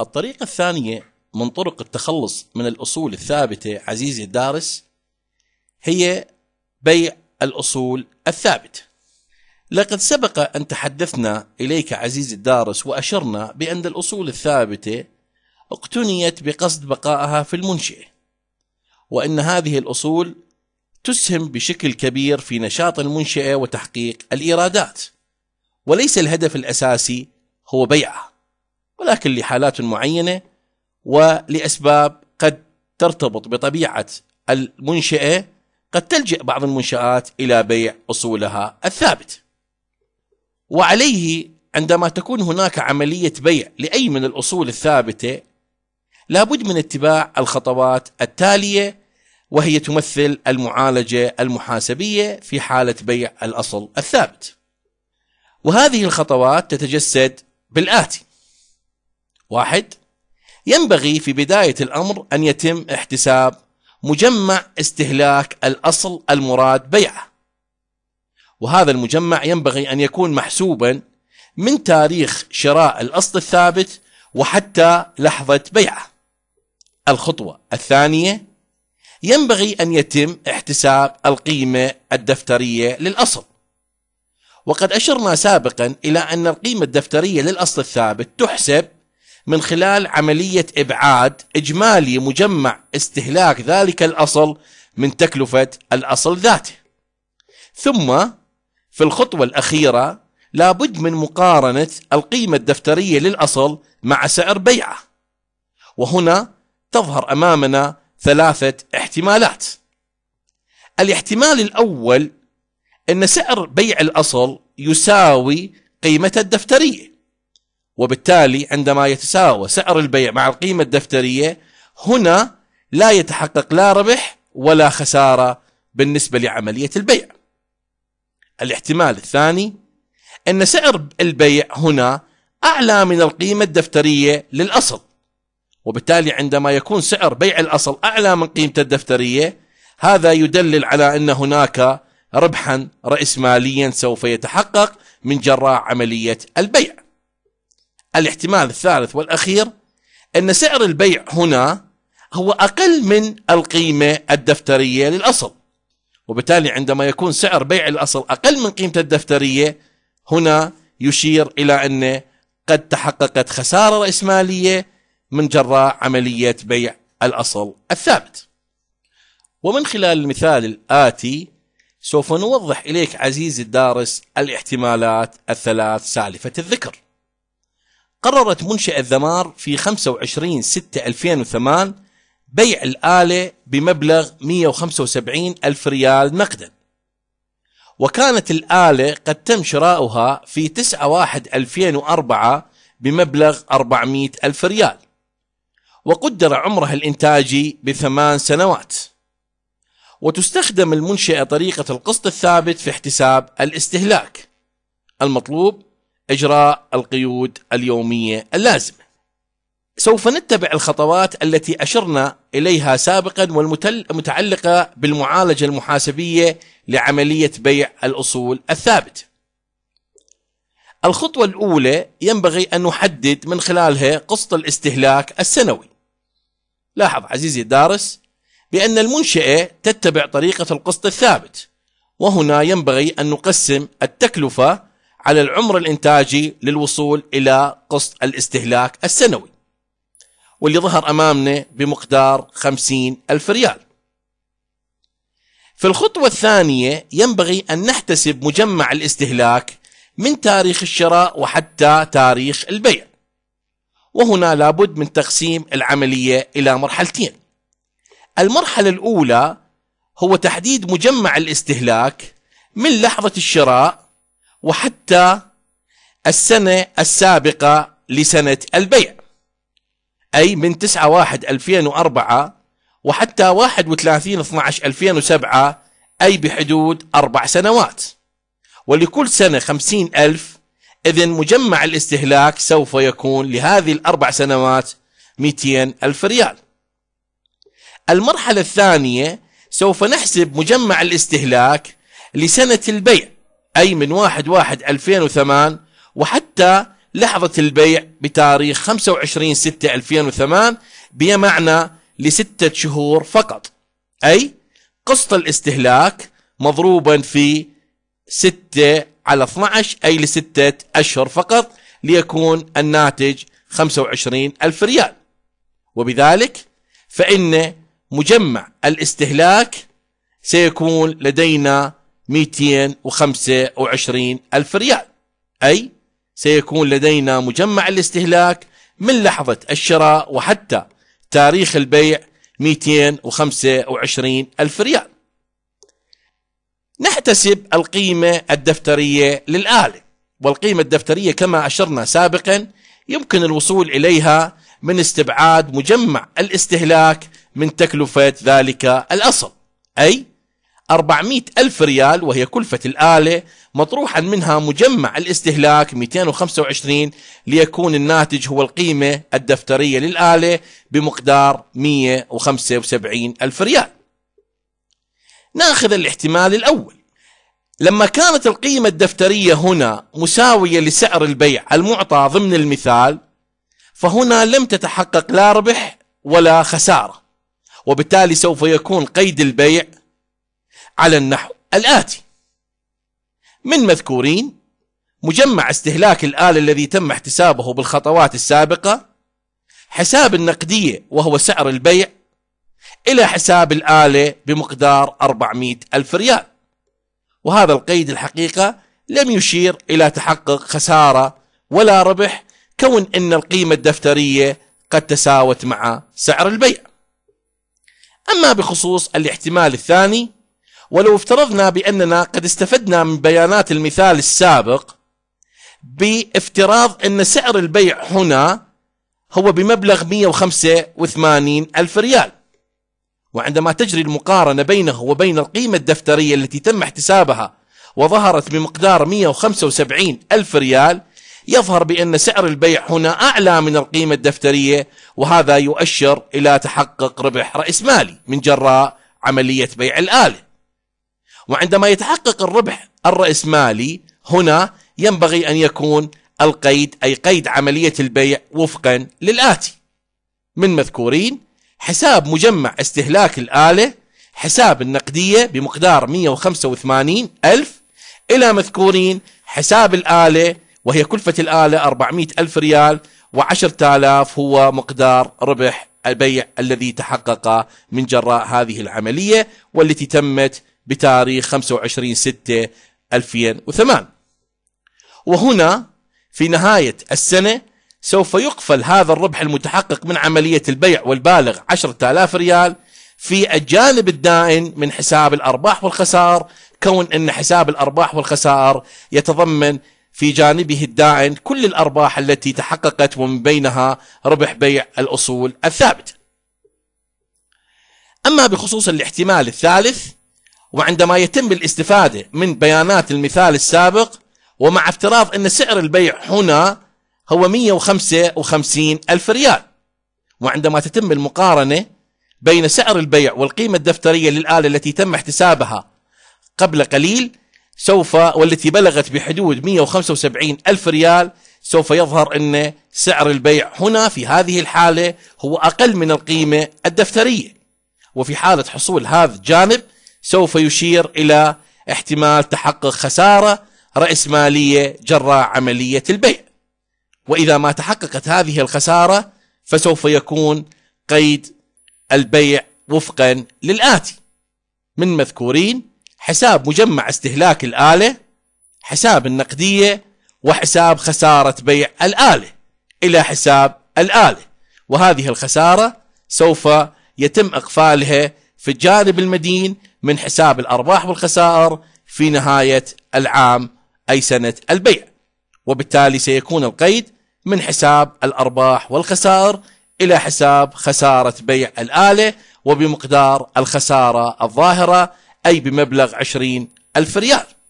الطريقة الثانية من طرق التخلص من الأصول الثابتة عزيزي الدارس هي بيع الأصول الثابتة لقد سبق أن تحدثنا إليك عزيزي الدارس وأشرنا بأن الأصول الثابتة اقتنيت بقصد بقائها في المنشئة وأن هذه الأصول تسهم بشكل كبير في نشاط المنشئة وتحقيق الإيرادات وليس الهدف الأساسي هو بيعها ولكن لحالات معينه ولاسباب قد ترتبط بطبيعه المنشاه قد تلجا بعض المنشات الى بيع اصولها الثابت. وعليه عندما تكون هناك عمليه بيع لاي من الاصول الثابته لابد من اتباع الخطوات التاليه وهي تمثل المعالجه المحاسبيه في حاله بيع الاصل الثابت. وهذه الخطوات تتجسد بالاتي: واحد ينبغي في بداية الأمر أن يتم احتساب مجمع استهلاك الأصل المراد بيعه وهذا المجمع ينبغي أن يكون محسوبا من تاريخ شراء الأصل الثابت وحتى لحظة بيعه الخطوة الثانية ينبغي أن يتم احتساب القيمة الدفترية للأصل وقد أشرنا سابقا إلى أن القيمة الدفترية للأصل الثابت تحسب من خلال عملية إبعاد إجمالي مجمع استهلاك ذلك الأصل من تكلفة الأصل ذاته ثم في الخطوة الأخيرة لابد من مقارنة القيمة الدفترية للأصل مع سعر بيعه وهنا تظهر أمامنا ثلاثة احتمالات الاحتمال الأول أن سعر بيع الأصل يساوي قيمة الدفترية وبالتالي عندما يتساوى سعر البيع مع القيمة الدفترية هنا لا يتحقق لا ربح ولا خسارة بالنسبة لعملية البيع الاحتمال الثاني أن سعر البيع هنا أعلى من القيمة الدفترية للأصل وبالتالي عندما يكون سعر بيع الأصل أعلى من قيمته الدفترية هذا يدلل على أن هناك ربحا رأسماليا سوف يتحقق من جراء عملية البيع الاحتمال الثالث والاخير ان سعر البيع هنا هو اقل من القيمه الدفتريه للاصل وبالتالي عندما يكون سعر بيع الاصل اقل من قيمته الدفتريه هنا يشير الى انه قد تحققت خساره راسماليه من جراء عمليه بيع الاصل الثابت. ومن خلال المثال الاتي سوف نوضح اليك عزيزي الدارس الاحتمالات الثلاث سالفه الذكر. قررت منشأة ذمار في 25 6 2008 بيع الآلة بمبلغ 175 ألف ريال نقدا وكانت الآلة قد تم شراؤها في 9 1 2004 بمبلغ 400 ألف ريال وقدر عمرها الإنتاجي بثمان سنوات وتستخدم المنشأة طريقة القسط الثابت في احتساب الاستهلاك المطلوب إجراء القيود اليومية اللازمة سوف نتبع الخطوات التي أشرنا إليها سابقا والمتعلقة بالمعالجة المحاسبية لعملية بيع الأصول الثابت الخطوة الأولى ينبغي أن نحدد من خلالها قسط الاستهلاك السنوي لاحظ عزيزي الدارس بأن المنشأة تتبع طريقة القسط الثابت وهنا ينبغي أن نقسم التكلفة على العمر الانتاجي للوصول الى قسط الاستهلاك السنوي واللي ظهر امامنا بمقدار خمسين الف ريال في الخطوة الثانية ينبغي أن نحتسب مجمع الاستهلاك من تاريخ الشراء وحتى تاريخ البيع وهنا لابد من تقسيم العملية إلى مرحلتين المرحلة الأولى هو تحديد مجمع الاستهلاك من لحظة الشراء وحتى السنة السابقة لسنة البيع أي من 9 1 2004 وحتى 31 12 2007 أي بحدود أربع سنوات ولكل سنة 50 ألف إذن مجمع الاستهلاك سوف يكون لهذه الأربع سنوات 200 ألف ريال المرحلة الثانية سوف نحسب مجمع الاستهلاك لسنة البيع أي من 1 1 2008 وحتى لحظة البيع بتاريخ 25 6 2008 بمعنى لستة شهور فقط أي قسط الاستهلاك مضروبا في 6 على 12 أي لستة أشهر فقط ليكون الناتج وعشرين ألف ريال وبذلك فإن مجمع الاستهلاك سيكون لدينا 225 ألف ريال أي سيكون لدينا مجمع الاستهلاك من لحظة الشراء وحتى تاريخ البيع 225 ألف ريال نحتسب القيمة الدفترية للآلة والقيمة الدفترية كما أشرنا سابقا يمكن الوصول إليها من استبعاد مجمع الاستهلاك من تكلفة ذلك الأصل أي 400 ألف ريال وهي كلفة الآلة مطروحا منها مجمع الاستهلاك 225 ليكون الناتج هو القيمة الدفترية للآلة بمقدار 175 ألف ريال ناخذ الاحتمال الأول لما كانت القيمة الدفترية هنا مساوية لسعر البيع المعطى ضمن المثال فهنا لم تتحقق لا ربح ولا خسارة وبالتالي سوف يكون قيد البيع على النحو الآتي من مذكورين مجمع استهلاك الآلة الذي تم احتسابه بالخطوات السابقة حساب النقدية وهو سعر البيع إلى حساب الآلة بمقدار 400 ألف ريال وهذا القيد الحقيقة لم يشير إلى تحقق خسارة ولا ربح كون أن القيمة الدفترية قد تساوت مع سعر البيع أما بخصوص الاحتمال الثاني ولو افترضنا بأننا قد استفدنا من بيانات المثال السابق بافتراض أن سعر البيع هنا هو بمبلغ 185 ألف ريال وعندما تجري المقارنة بينه وبين القيمة الدفترية التي تم احتسابها وظهرت بمقدار 175 ألف ريال يظهر بأن سعر البيع هنا أعلى من القيمة الدفترية وهذا يؤشر إلى تحقق ربح مالي من جراء عملية بيع الآلة وعندما يتحقق الربح الرأسمالي هنا ينبغي أن يكون القيد أي قيد عملية البيع وفقا للآتي من مذكورين حساب مجمع استهلاك الآلة حساب النقدية بمقدار 185 ألف إلى مذكورين حساب الآلة وهي كلفة الآلة 400 ألف ريال و10000 هو مقدار ربح البيع الذي تحقق من جراء هذه العملية والتي تمت بتاريخ 25 6 2008 وهنا في نهاية السنة سوف يقفل هذا الربح المتحقق من عملية البيع والبالغ 10000 ريال في الجانب الدائن من حساب الأرباح والخسار كون أن حساب الأرباح والخسار يتضمن في جانبه الدائن كل الأرباح التي تحققت ومن بينها ربح بيع الأصول الثابت أما بخصوص الاحتمال الثالث وعندما يتم الاستفادة من بيانات المثال السابق ومع افتراض أن سعر البيع هنا هو 155 ألف ريال وعندما تتم المقارنة بين سعر البيع والقيمة الدفترية للآلة التي تم احتسابها قبل قليل سوف والتي بلغت بحدود 175 ألف ريال سوف يظهر أن سعر البيع هنا في هذه الحالة هو أقل من القيمة الدفترية وفي حالة حصول هذا الجانب سوف يشير الى احتمال تحقق خساره راسماليه جراء عمليه البيع. واذا ما تحققت هذه الخساره فسوف يكون قيد البيع وفقا للاتي من مذكورين حساب مجمع استهلاك الاله، حساب النقديه، وحساب خساره بيع الاله الى حساب الاله، وهذه الخساره سوف يتم اقفالها في الجانب المدين من حساب الأرباح والخسائر في نهاية العام أي سنة البيع وبالتالي سيكون القيد من حساب الأرباح والخسائر إلى حساب خسارة بيع الآلة وبمقدار الخسارة الظاهرة أي بمبلغ 20 ألف ريال